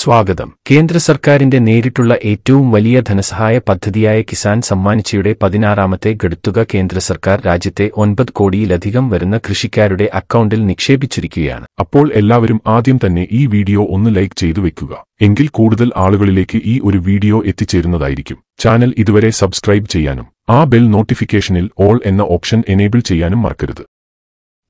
സ്വാഗതം കേന്ദ്ര സർക്കാരിന്റെ നേരിട്ടുള്ള ഏറ്റവും വലിയ ധനസഹായ പദ്ധതിയായ കിസാൻ സമ്മാനിച്ചയുടെ പതിനാറാമത്തെ ഗഡുത്തുക കേന്ദ്ര സർക്കാർ രാജ്യത്തെ ഒൻപത് കോടിയിലധികം വരുന്ന കൃഷിക്കാരുടെ അക്കൗണ്ടിൽ നിക്ഷേപിച്ചിരിക്കുകയാണ് അപ്പോൾ എല്ലാവരും ആദ്യം തന്നെ ഈ വീഡിയോ ഒന്ന് ലൈക്ക് ചെയ്തു വെക്കുക എങ്കിൽ കൂടുതൽ ആളുകളിലേക്ക് ഈ ഒരു വീഡിയോ എത്തിച്ചേരുന്നതായിരിക്കും ചാനൽ ഇതുവരെ സബ്സ്ക്രൈബ് ചെയ്യാനും ആ ബെൽ നോട്ടിഫിക്കേഷനിൽ ഓൾ എന്ന ഓപ്ഷൻ എനേബിൾ ചെയ്യാനും മറക്കരുത്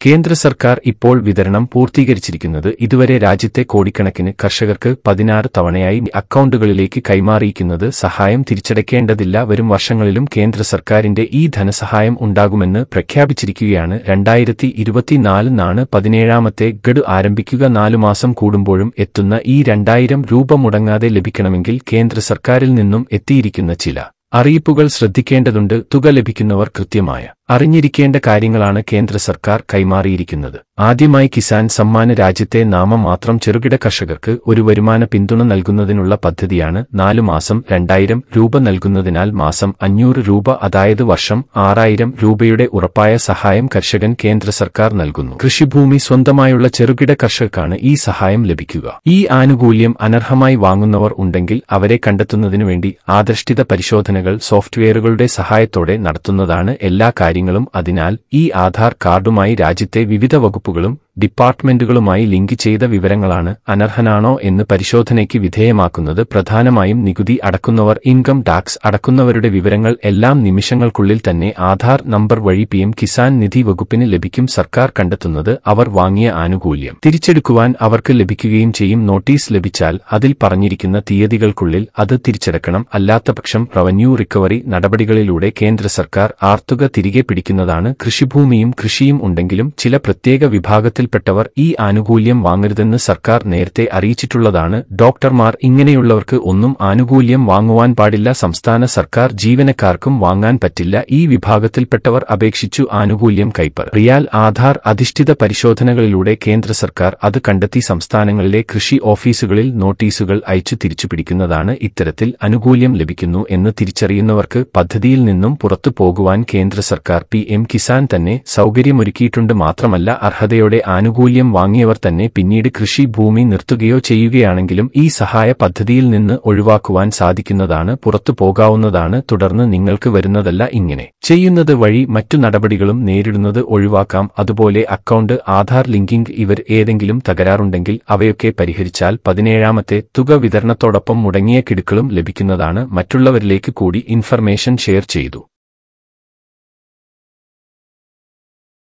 കേന്ദ്ര സർക്കാർ ഇപ്പോൾ വിതരണം പൂർത്തീകരിച്ചിരിക്കുന്നത് ഇതുവരെ രാജ്യത്തെ കോടിക്കണക്കിന് കർഷകർക്ക് പതിനാറ് തവണയായി അക്കൗണ്ടുകളിലേക്ക് കൈമാറിയിരിക്കുന്നത് സഹായം തിരിച്ചടയ്ക്കേണ്ടതില്ല വരും വർഷങ്ങളിലും കേന്ദ്ര സർക്കാരിന്റെ ഈ ധനസഹായം ഉണ്ടാകുമെന്ന് പ്രഖ്യാപിച്ചിരിക്കുകയാണ് രണ്ടായിരത്തി ഇരുപത്തിനാലിനാണ് പതിനേഴാമത്തെ ഗഡു ആരംഭിക്കുക നാലുമാസം കൂടുമ്പോഴും എത്തുന്ന ഈ രണ്ടായിരം രൂപ മുടങ്ങാതെ ലഭിക്കണമെങ്കിൽ കേന്ദ്ര സർക്കാരിൽ നിന്നും എത്തിയിരിക്കുന്ന ചില അറിയിപ്പുകൾ ശ്രദ്ധിക്കേണ്ടതുണ്ട് തുക ലഭിക്കുന്നവർ കൃത്യമായ അറിഞ്ഞിരിക്കേണ്ട കാര്യങ്ങളാണ് കേന്ദ്ര സർക്കാർ കൈമാറിയിരിക്കുന്നത് ആദ്യമായി കിസാൻ സമ്മാന രാജ്യത്തെ നാമം മാത്രം ചെറുകിട കർഷകർക്ക് ഒരു വരുമാന പിന്തുണ നൽകുന്നതിനുള്ള പദ്ധതിയാണ് നാലു മാസം രണ്ടായിരം രൂപ നൽകുന്നതിനാൽ മാസം അഞ്ഞൂറ് രൂപ അതായത് വർഷം ആറായിരം രൂപയുടെ ഉറപ്പായ സഹായം കർഷകൻ കേന്ദ്ര സർക്കാർ നൽകുന്നു കൃഷിഭൂമി സ്വന്തമായുള്ള ചെറുകിട കർഷകർക്കാണ് ഈ സഹായം ലഭിക്കുക ഈ ആനുകൂല്യം അനർഹമായി വാങ്ങുന്നവർ ഉണ്ടെങ്കിൽ അവരെ കണ്ടെത്തുന്നതിനുവേണ്ടി ആദർഷ്ടിത പരിശോധന പരിശോധനകൾ സോഫ്റ്റ്വെയറുകളുടെ സഹായത്തോടെ നടത്തുന്നതാണ് എല്ലാ കാര്യങ്ങളും അതിനാൽ ഈ ആധാർ കാർഡുമായി രാജ്യത്തെ വിവിധ വകുപ്പുകളും ഡിപ്പാർട്ട്മെന്റുകളുമായി ലിങ്ക് ചെയ്ത വിവരങ്ങളാണ് അനർഹനാണോ എന്ന് പരിശോധനയ്ക്ക് വിധേയമാക്കുന്നത് പ്രധാനമായും നികുതി അടക്കുന്നവർ ഇൻകം ടാക്സ് അടക്കുന്നവരുടെ വിവരങ്ങൾ എല്ലാം നിമിഷങ്ങൾക്കുള്ളിൽ തന്നെ ആധാർ നമ്പർ വഴി പിഎം കിസാൻ നിധി വകുപ്പിന് ലഭിക്കും സർക്കാർ കണ്ടെത്തുന്നത് അവർ വാങ്ങിയ ആനുകൂല്യം തിരിച്ചെടുക്കുവാൻ അവർക്ക് ലഭിക്കുകയും ചെയ്യും നോട്ടീസ് ലഭിച്ചാൽ അതിൽ പറഞ്ഞിരിക്കുന്ന തീയതികൾക്കുള്ളിൽ അത് തിരിച്ചെടുക്കണം അല്ലാത്തപക്ഷം റവന്യൂ റിക്കവറി നടപടികളിലൂടെ കേന്ദ്ര സർക്കാർ ആർത്തുക തിരികെ പിടിക്കുന്നതാണ് കൃഷിഭൂമിയും കൃഷിയും ഉണ്ടെങ്കിലും ചില പ്രത്യേക വിഭാഗത്തിൽ പെട്ടവർ ഈ ആനുകൂല്യം വാങ്ങരുതെന്ന് സർക്കാർ നേരത്തെ അറിയിച്ചിട്ടുള്ളതാണ് ഡോക്ടർമാർ ഇങ്ങനെയുള്ളവർക്ക് ഒന്നും ആനുകൂല്യം വാങ്ങുവാൻ പാടില്ല സംസ്ഥാന സർക്കാർ ജീവനക്കാർക്കും വാങ്ങാൻ പറ്റില്ല ഈ വിഭാഗത്തിൽപ്പെട്ടവർ അപേക്ഷിച്ചു ആനുകൂല്യം കൈപ്പർ റിയാൽ ആധാർ അധിഷ്ഠിത പരിശോധനകളിലൂടെ കേന്ദ്ര സർക്കാർ അത് കണ്ടെത്തി സംസ്ഥാനങ്ങളിലെ കൃഷി ഓഫീസുകളിൽ നോട്ടീസുകൾ അയച്ചു തിരിച്ചുപിടിക്കുന്നതാണ് ഇത്തരത്തിൽ ആനുകൂല്യം ലഭിക്കുന്നു എന്ന് തിരിച്ചറിയുന്നവർക്ക് പദ്ധതിയിൽ നിന്നും പുറത്തു പോകുവാൻ കേന്ദ്ര സർക്കാർ പി എം കിസാൻ തന്നെ സൌകര്യമൊരുക്കിയിട്ടുണ്ട് മാത്രമല്ല അർഹതയോടെ ആനുകൂല്യം വാങ്ങിയവർ തന്നെ പിന്നീട് കൃഷി ഭൂമി നിർത്തുകയോ ചെയ്യുകയാണെങ്കിലും ഈ സഹായ പദ്ധതിയിൽ നിന്ന് ഒഴിവാക്കുവാൻ സാധിക്കുന്നതാണ് പുറത്തു പോകാവുന്നതാണ് തുടർന്ന് നിങ്ങൾക്ക് വരുന്നതല്ല ഇങ്ങനെ ചെയ്യുന്നത് വഴി മറ്റു നടപടികളും നേരിടുന്നത് ഒഴിവാക്കാം അതുപോലെ അക്കൌണ്ട് ആധാർ ലിങ്കിംഗ് ഇവർ ഏതെങ്കിലും തകരാറുണ്ടെങ്കിൽ അവയൊക്കെ പരിഹരിച്ചാൽ പതിനേഴാമത്തെ തുക വിതരണത്തോടൊപ്പം മുടങ്ങിയ കിടുക്കളും ലഭിക്കുന്നതാണ് മറ്റുള്ളവരിലേക്ക് കൂടി ഇൻഫർമേഷൻ ഷെയർ ചെയ്തു